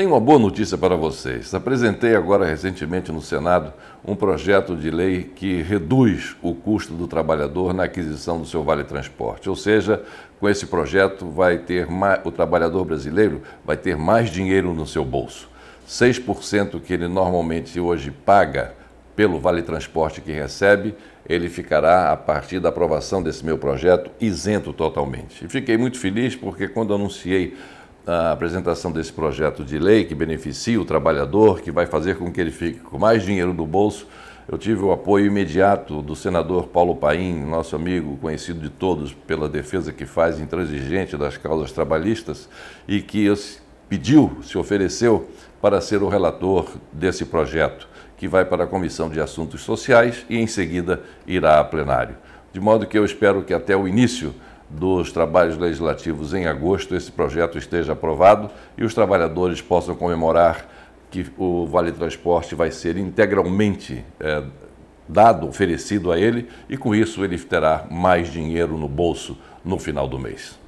Tenho uma boa notícia para vocês. Apresentei agora recentemente no Senado um projeto de lei que reduz o custo do trabalhador na aquisição do seu vale transporte. Ou seja, com esse projeto vai ter mais, o trabalhador brasileiro vai ter mais dinheiro no seu bolso. 6% que ele normalmente hoje paga pelo vale transporte que recebe, ele ficará, a partir da aprovação desse meu projeto, isento totalmente. E fiquei muito feliz porque quando anunciei a apresentação desse projeto de lei que beneficia o trabalhador, que vai fazer com que ele fique com mais dinheiro no bolso. Eu tive o apoio imediato do senador Paulo Paim, nosso amigo conhecido de todos pela defesa que faz intransigente das causas trabalhistas e que pediu, se ofereceu para ser o relator desse projeto, que vai para a Comissão de Assuntos Sociais e em seguida irá a plenário. De modo que eu espero que até o início dos trabalhos legislativos em agosto esse projeto esteja aprovado e os trabalhadores possam comemorar que o Vale Transporte vai ser integralmente é, dado, oferecido a ele, e com isso ele terá mais dinheiro no bolso no final do mês.